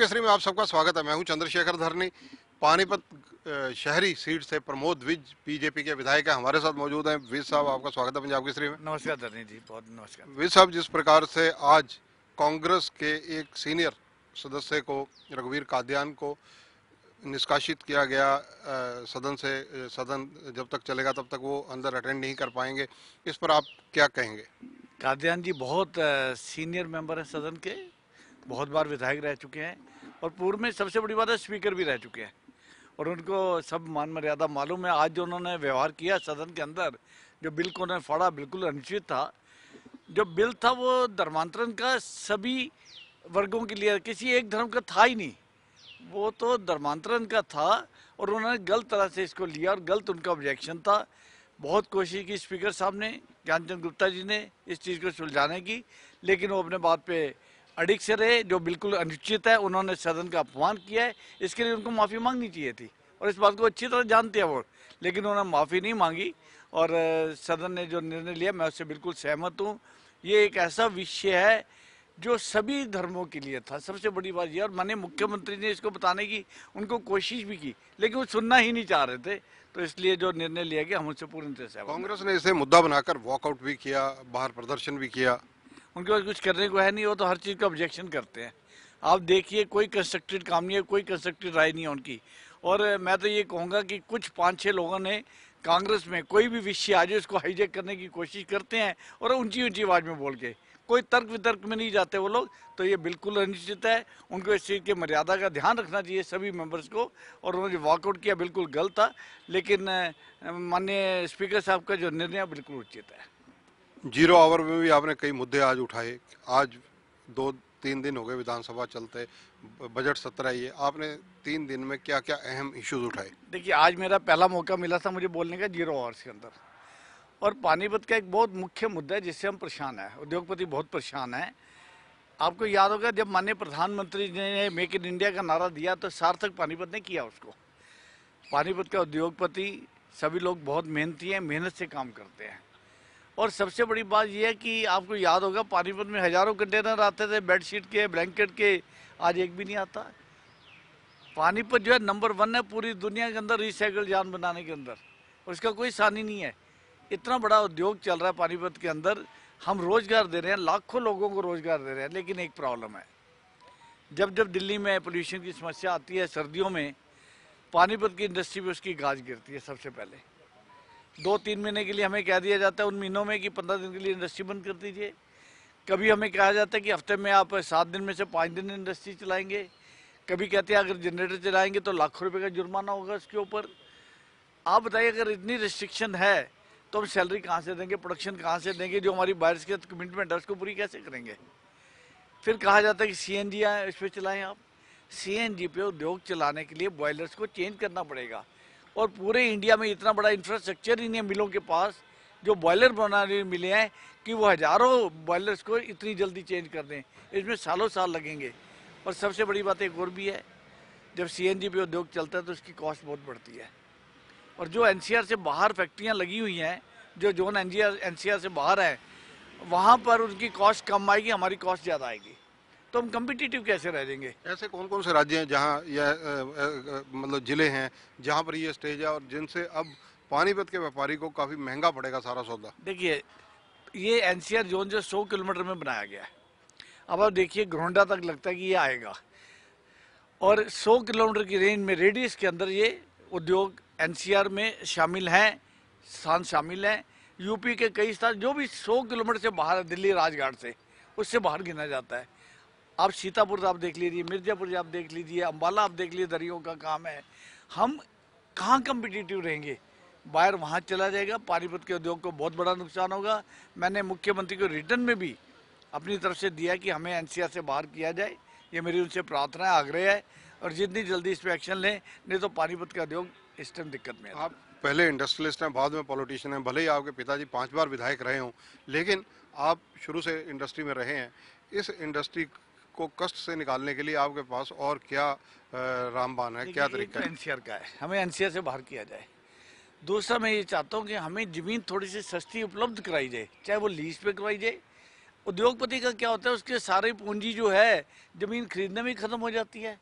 केसरी में आप सबका स्वागत है मैं हूं चंद्रशेखर धरनी पानीपत शहरी सीट से प्रमोद विज बीजेपी के विधायक है हमारे साथ मौजूद हैं विज साहब आपका स्वागत है पंजाब केसरी में नमस्कार धरनी जी बहुत नमस्कार विज साहब जिस प्रकार से आज कांग्रेस के एक सीनियर सदस्य को रघुवीर काद्यान को निष्कासित किया गया सदन से सदन जब तक चलेगा तब तक वो अंदर अटेंड नहीं कर पाएंगे इस पर आप क्या कहेंगे काद्यान जी बहुत सीनियर मेंबर हैं सदन के बहुत बार विधायक रह चुके हैं और पूर्व में सबसे बड़ी बात है स्पीकर भी रह चुके हैं और उनको सब मान मर्यादा मालूम है आज जो उन्होंने व्यवहार किया सदन के अंदर जो बिल को उन्होंने फाड़ा बिल्कुल अनुचित था जो बिल था वो धर्मांतरण का सभी वर्गों के लिए किसी एक धर्म का था ही नहीं वो तो धर्मांतरण का था और उन्होंने गलत तरह से इसको लिया और गलत उनका ऑब्जेक्शन था बहुत कोशिश की स्पीकर साहब ने ज्ञानचंद गुप्ता जी ने इस चीज़ को सुलझाने की लेकिन वो अपने बात पे अडिक्सर है जो बिल्कुल अनुचित है उन्होंने सदन का अपमान किया है इसके लिए उनको माफ़ी मांगनी चाहिए थी और इस बात को अच्छी तरह जानते हैं वो लेकिन उन्होंने माफ़ी नहीं मांगी और सदन ने जो निर्णय लिया मैं उससे बिल्कुल सहमत हूँ ये एक ऐसा विषय है जो सभी धर्मों के लिए था सबसे बड़ी बात यह और मैंने मुख्यमंत्री ने इसको बताने की उनको कोशिश भी की लेकिन वो सुनना ही नहीं चाह रहे थे तो इसलिए जो निर्णय लिया गया हम उससे पूर्ण तरह से कांग्रेस ने इसे मुद्दा बनाकर वॉकआउट भी किया बाहर प्रदर्शन भी किया उनके पास कुछ करने को है नहीं वो तो हर चीज़ का ऑब्जेक्शन करते हैं आप देखिए कोई कंस्ट्रक्टेड काम नहीं है कोई कंस्ट्रक्टेड राय नहीं है उनकी और मैं तो ये कहूँगा कि कुछ पाँच छः लोगों ने कांग्रेस में कोई भी विषय आज उसको हाईजेक करने की कोशिश करते हैं और ऊंची ऊंची आवाज़ में बोल के कोई तर्क वितर्क में नहीं जाते वो लोग तो ये बिल्कुल अनिश्चित है उनको इस चीज़ के मर्यादा का ध्यान रखना चाहिए सभी मेंबर्स को और उन्होंने जो वॉकआउट किया बिल्कुल गलत था लेकिन माननीय स्पीकर साहब का जो निर्णय बिल्कुल उचित है जीरो आवर में भी आपने कई मुद्दे आज उठाए आज दो तीन दिन हो गए विधानसभा चलते बजट सत्र आई है आपने तीन दिन में क्या क्या अहम इश्यूज उठाए देखिए आज मेरा पहला मौका मिला था मुझे बोलने का जीरो आवर्स के अंदर और पानीपत का एक बहुत मुख्य मुद्दा है जिससे हम परेशान हैं उद्योगपति बहुत परेशान हैं आपको याद होगा जब माननीय प्रधानमंत्री जी ने मेक इन इंडिया का नारा दिया तो सार्थक पानीपत ने किया उसको पानीपत का उद्योगपति सभी लोग बहुत मेहनती हैं मेहनत से काम करते हैं और सबसे बड़ी बात यह है कि आपको याद होगा पानीपत में हज़ारों कंटेनर आते थे बेडशीट के ब्लैंकेट के आज एक भी नहीं आता पानीपत जो है नंबर वन है पूरी दुनिया के अंदर रिसाइकल जान बनाने के अंदर और इसका कोई सानी नहीं है इतना बड़ा उद्योग चल रहा है पानीपत के अंदर हम रोज़गार दे रहे हैं लाखों लोगों को रोज़गार दे रहे हैं लेकिन एक प्रॉब्लम है जब जब दिल्ली में पोल्यूशन की समस्या आती है सर्दियों में पानीपत की इंडस्ट्री पर उसकी गाज गिरती है सबसे पहले दो तीन महीने के लिए हमें कह दिया जाता है उन महीनों में कि पंद्रह दिन के लिए इंडस्ट्री बंद कर दीजिए कभी हमें कहा जाता है कि हफ्ते में आप सात दिन में से पाँच दिन इंडस्ट्री चलाएंगे कभी कहते हैं अगर जनरेटर चलाएंगे तो लाखों रुपये का जुर्माना होगा उसके ऊपर आप बताइए अगर इतनी रिस्ट्रिक्शन है तो हम सैलरी कहाँ से देंगे प्रोडक्शन कहाँ से देंगे जो हमारी बायर्स के कमिटमेंट है उसको पूरी कैसे करेंगे फिर कहा जाता है कि सी एन जी आए इस पर चलाएँ आप सी एन जी पे उद्योग चलाने के लिए बॉयलर्स को चेंज करना पड़ेगा और पूरे इंडिया में इतना बड़ा इंफ्रास्ट्रक्चर इन्हें मिलों के पास जो बॉयलर बनाने मिले हैं कि वो हज़ारों बॉयलर्स को इतनी जल्दी चेंज कर दें इसमें सालों साल लगेंगे और सबसे बड़ी बात एक और भी है जब सी पे उद्योग चलता है तो उसकी कॉस्ट बहुत बढ़ती है और जो एन से बाहर फैक्ट्रियाँ लगी हुई हैं जो जोन एन एन से बाहर है वहाँ पर उनकी कॉस्ट कम आएगी हमारी कॉस्ट ज़्यादा आएगी तो हम कम्पिटिटिव कैसे रह जाएंगे ऐसे कौन कौन से राज्य हैं जहाँ यह मतलब जिले हैं जहाँ पर ये स्टेज है और जिनसे अब पानीपत के व्यापारी को काफ़ी महंगा पड़ेगा सारा सौदा देखिए ये एनसीआर जोन जो 100 किलोमीटर में बनाया गया है अब आप देखिए घोंडा तक लगता है कि ये आएगा और 100 किलोमीटर की रेंज में रेडियस के अंदर ये उद्योग एनसीआर में शामिल हैं स्थान शामिल हैं यूपी के कई स्थान जो भी 100 किलोमीटर से बाहर दिल्ली राजघाट से उससे बाहर गिना जाता है आप सीतापुर आप देख लीजिए मिर्जापुर आप देख लीजिए अम्बाला आप देख लीजिए दरियों का काम है हम कहाँ कम्पिटिटिव रहेंगे बाहर वहाँ चला जाएगा पानीपत के उद्योग को बहुत बड़ा नुकसान होगा मैंने मुख्यमंत्री को रिटर्न में भी अपनी तरफ से दिया कि हमें एन से बाहर किया जाए ये मेरी उनसे प्रार्थना है आग्रह है और जितनी जल्दी इस पर एक्शन लें नहीं तो पानीपत का उद्योग इस टाइम दिक्कत में आप पहले इंडस्ट्रियलिस्ट हैं बाद में पॉलिटिशियन हैं भले ही आपके पिताजी पांच बार विधायक रहे हों लेकिन आप शुरू से इंडस्ट्री में रहे हैं इस इंडस्ट्री को कष्ट से निकालने के लिए आपके पास और क्या रामबान है क्या तरीका तो एनसीआर का है हमें एनसीआर से बाहर किया जाए दूसरा मैं ये चाहता हूँ कि हमें जमीन थोड़ी सी सस्ती उपलब्ध कराई जाए चाहे वो लीज पे करवाई जाए उद्योगपति का क्या होता है उसके सारी पूंजी जो है जमीन खरीदने में ख़त्म हो जाती है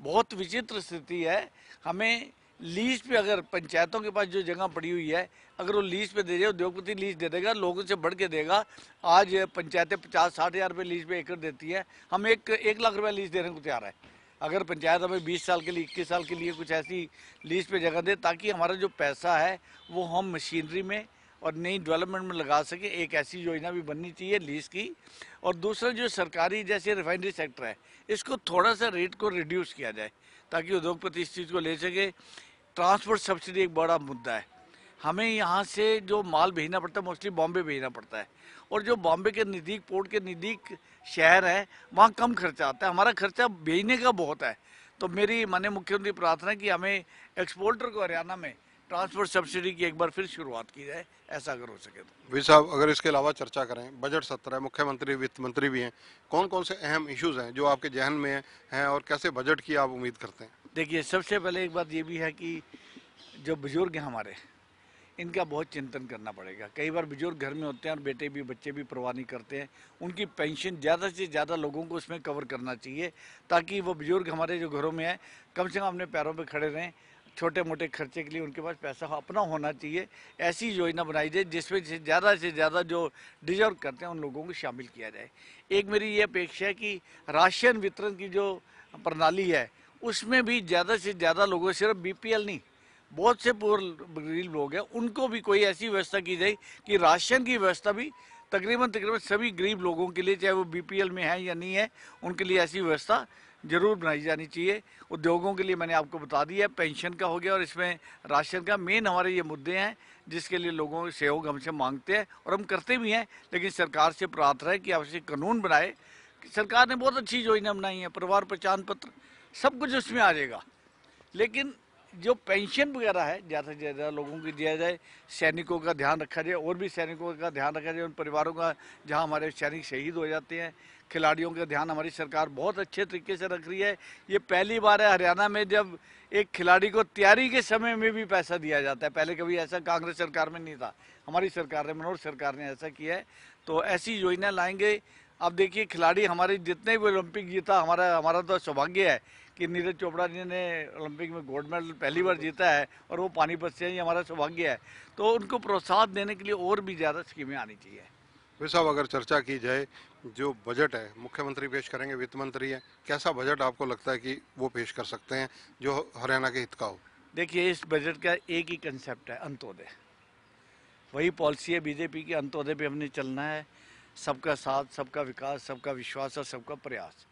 बहुत विचित्र स्थिति है हमें लीज पे अगर पंचायतों के पास जो जगह पड़ी हुई है अगर वो लीज पे दे रहे उद्योगपति लीज दे देगा लोगों से बढ़ के देगा आज पंचायतें पचास साठ हज़ार रुपये लीज पे एकड़ देती है हम एक एक लाख रुपया लीज देने को तैयार है अगर पंचायत हमें बीस साल के लिए इक्कीस साल के लिए कुछ ऐसी लीज पे जगह दे ताकि हमारा जो पैसा है वो हम मशीनरी में और नई डेवलपमेंट में लगा सके एक ऐसी योजना भी बननी चाहिए लीज की और दूसरा जो सरकारी जैसे रिफाइनरी सेक्टर है इसको थोड़ा सा रेट को रिड्यूस किया जाए ताकि उद्योगपति इस चीज़ को ले सके ट्रांसपोर्ट सब्सिडी एक बड़ा मुद्दा है हमें यहाँ से जो माल भेजना पड़ता है मोस्टली बॉम्बे भेजना पड़ता है और जो बॉम्बे के नज़दीक पोर्ट के नज़दीक शहर है वहाँ कम खर्चा आता है हमारा खर्चा भेजने का बहुत है तो मेरी मान्य मुख्यमंत्री प्रार्थना कि हमें एक्सपोर्टर को हरियाणा में ट्रांसपोर्ट सब्सिडी की एक बार फिर शुरुआत की जाए ऐसा अगर हो सके तो वी साहब अगर इसके अलावा चर्चा करें बजट सत्र है मुख्यमंत्री वित्त मंत्री भी हैं कौन कौन से अहम इश्यूज हैं जो आपके जहन में हैं और कैसे बजट की आप उम्मीद करते हैं देखिए सबसे पहले एक बात ये भी है कि जो बुजुर्ग हैं हमारे इनका बहुत चिंतन करना पड़ेगा कई बार बुजुर्ग घर में होते हैं और बेटे भी बच्चे भी परवाह नहीं करते हैं उनकी पेंशन ज़्यादा से ज़्यादा लोगों को उसमें कवर करना चाहिए ताकि वो बुजुर्ग हमारे जो घरों में हैं कम से कम अपने पैरों पर खड़े रहें छोटे मोटे खर्चे के लिए उनके पास पैसा अपना होना चाहिए ऐसी योजना बनाई जाए जिसमें से ज़्यादा से ज़्यादा जो डिजर्व करते हैं उन लोगों को शामिल किया जाए एक मेरी ये अपेक्षा है कि राशन वितरण की जो प्रणाली है उसमें भी ज़्यादा से ज़्यादा लोगों सिर्फ बीपीएल नहीं बहुत से पुअर गरीब लोग हैं उनको भी कोई ऐसी व्यवस्था की जाए कि राशन की व्यवस्था भी तकरीबन तकरीबन सभी गरीब लोगों के लिए चाहे वो बीपीएल में है या नहीं है उनके लिए ऐसी व्यवस्था जरूर बनाई जानी चाहिए उद्योगों के लिए मैंने आपको बता दिया है पेंशन का हो गया और इसमें राशन का मेन हमारे ये मुद्दे हैं जिसके लिए लोगों से सहयोग हमसे मांगते हैं और हम करते भी हैं लेकिन सरकार से प्रार्थना है कि आपसे कानून बनाए सरकार ने बहुत अच्छी योजना बनाई है परिवार पहचान पत्र सब कुछ उसमें आ जाएगा लेकिन जो पेंशन वगैरह है ज़्यादा से ज़्यादा लोगों की दिया जाए सैनिकों का ध्यान रखा जाए और भी सैनिकों का ध्यान रखा जाए उन परिवारों का जहाँ हमारे सैनिक शहीद हो जाते हैं खिलाड़ियों का ध्यान हमारी सरकार बहुत अच्छे तरीके से रख रही है ये पहली बार है हरियाणा में जब एक खिलाड़ी को तैयारी के समय में भी पैसा दिया जाता है पहले कभी ऐसा कांग्रेस सरकार में नहीं था हमारी सरकार ने मनोहर सरकार ने ऐसा किया है तो ऐसी योजना लाएंगे अब देखिए खिलाड़ी हमारे जितने भी ओलंपिक जीता हमारा हमारा तो सौभाग्य है कि नीरज तो चोपड़ा जी ने ओलंपिक में गोल्ड मेडल पहली बार जीता है और वो पानीपत से ही हमारा सौभाग्य है तो उनको प्रोत्साहन देने के लिए और भी ज़्यादा स्कीमें आनी चाहिए भाई साहब अगर चर्चा की जाए जो बजट है मुख्यमंत्री पेश करेंगे वित्त मंत्री हैं कैसा बजट आपको लगता है कि वो पेश कर सकते हैं जो हरियाणा के हित का हो देखिए इस बजट का एक ही कंसेप्ट है अंत्योदय वही पॉलिसी है बीजेपी की अंत्योदय पे हमने चलना है सबका साथ सबका विकास सबका विश्वास और सबका प्रयास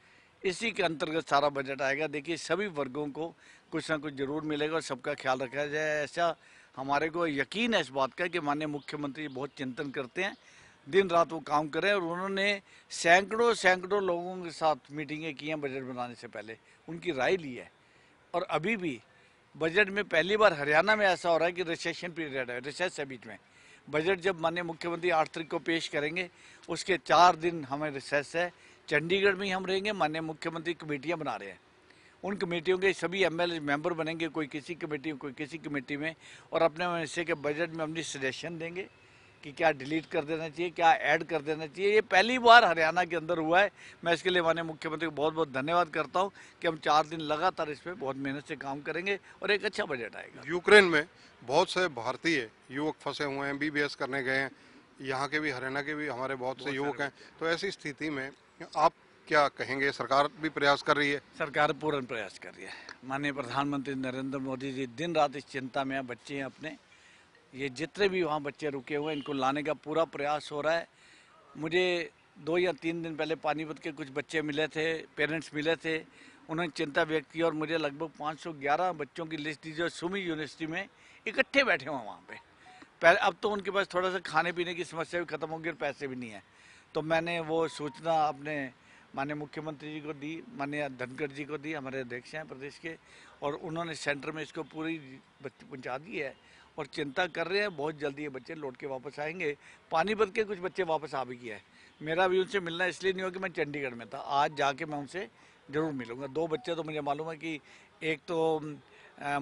इसी के अंतर्गत सारा बजट आएगा देखिए सभी वर्गों को कुछ ना कुछ जरूर मिलेगा और सबका ख्याल रखा जाए ऐसा हमारे को यकीन है इस बात का कि माननीय मुख्यमंत्री बहुत चिंतन करते हैं दिन रात वो काम करें और उन्होंने सैकड़ों सैकड़ों लोगों के साथ मीटिंगें की हैं बजट बनाने से पहले उनकी राय ली है और अभी भी बजट में पहली बार हरियाणा में ऐसा हो रहा है कि रिसेशन पीरियड है रिसेस है बीच में बजट जब माननीय मुख्यमंत्री आठ तारीख को पेश करेंगे उसके चार दिन हमें रिसेस है चंडीगढ़ में ही हम रहेंगे माननीय मुख्यमंत्री कमेटियाँ बना रहे हैं उन कमेटियों के सभी एम एल मेंबर बनेंगे कोई किसी कमेटी में कोई किसी कमेटी में और अपने हिस्से के बजट में अपनी सजेशन देंगे कि क्या डिलीट कर देना चाहिए क्या ऐड कर देना चाहिए ये पहली बार हरियाणा के अंदर हुआ है मैं इसके लिए माननीय मुख्यमंत्री को बहुत बहुत धन्यवाद करता हूँ कि हम चार दिन लगातार इस पर बहुत मेहनत से काम करेंगे और एक अच्छा बजट आएगा यूक्रेन में बहुत से भारतीय युवक फंसे हुए हैं बी करने गए हैं यहाँ के भी हरियाणा के भी हमारे बहुत से युवक हैं तो ऐसी स्थिति में आप क्या कहेंगे सरकार भी प्रयास कर रही है सरकार पूर्ण प्रयास कर रही है माननीय प्रधानमंत्री नरेंद्र मोदी जी दिन रात इस चिंता में हैं बच्चे हैं अपने ये जितने भी वहाँ बच्चे रुके हुए हैं इनको लाने का पूरा प्रयास हो रहा है मुझे दो या तीन दिन पहले पानीपत के कुछ बच्चे मिले थे पेरेंट्स मिले थे उन्होंने चिंता व्यक्त की और मुझे लगभग 511 बच्चों की लिस्ट दी जो सुमी यूनिवर्सिटी में इकट्ठे बैठे हुए वहाँ पर पहले अब तो उनके पास थोड़ा सा खाने पीने की समस्या भी खत्म होगी और पैसे भी नहीं है तो मैंने वो सूचना अपने माननीय मुख्यमंत्री जी को दी माननीय धनखड़ जी को दी हमारे अध्यक्ष हैं प्रदेश के और उन्होंने सेंटर में इसको पूरी पहुँचा दी है और चिंता कर रहे हैं बहुत जल्दी ये बच्चे लौट के वापस आएंगे पानीपत के कुछ बच्चे वापस आ भी गए हैं मेरा भी उनसे मिलना इसलिए नहीं हो कि मैं चंडीगढ़ में था आज जाके मैं उनसे ज़रूर मिलूंगा दो बच्चे तो मुझे मालूम है कि एक तो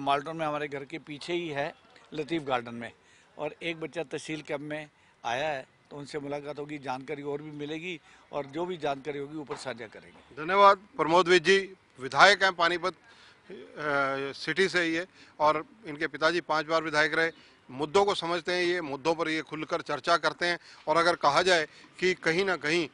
माल्टन में हमारे घर के पीछे ही है लतीफ़ गार्डन में और एक बच्चा तहसील कैंप में आया है तो उनसे मुलाकात होगी जानकारी और भी मिलेगी और जो भी जानकारी होगी ऊपर साझा करेंगे धन्यवाद प्रमोद विद जी विधायक हैं पानीपत सिटी से ही है और इनके पिताजी पांच बार विधायक रहे मुद्दों को समझते हैं ये मुद्दों पर ये खुलकर चर्चा करते हैं और अगर कहा जाए कि कहीं ना कहीं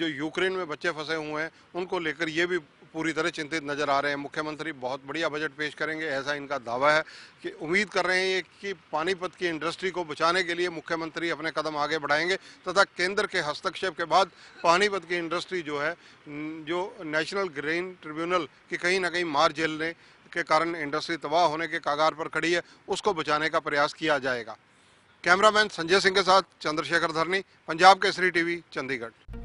जो यूक्रेन में बच्चे फंसे हुए हैं उनको लेकर ये भी पूरी तरह चिंतित नजर आ रहे हैं मुख्यमंत्री बहुत बढ़िया बजट पेश करेंगे ऐसा इनका दावा है कि उम्मीद कर रहे हैं ये कि पानीपत की इंडस्ट्री को बचाने के लिए मुख्यमंत्री अपने कदम आगे बढ़ाएंगे तथा केंद्र के हस्तक्षेप के बाद पानीपत की इंडस्ट्री जो है जो नेशनल ग्रीन ट्रिब्यूनल की कहीं ना कहीं मार झेलने के कारण इंडस्ट्री तबाह होने के कागार पर खड़ी है उसको बचाने का प्रयास किया जाएगा कैमरामैन संजय सिंह के साथ चंद्रशेखर धरनी पंजाब केसरी टीवी चंडीगढ़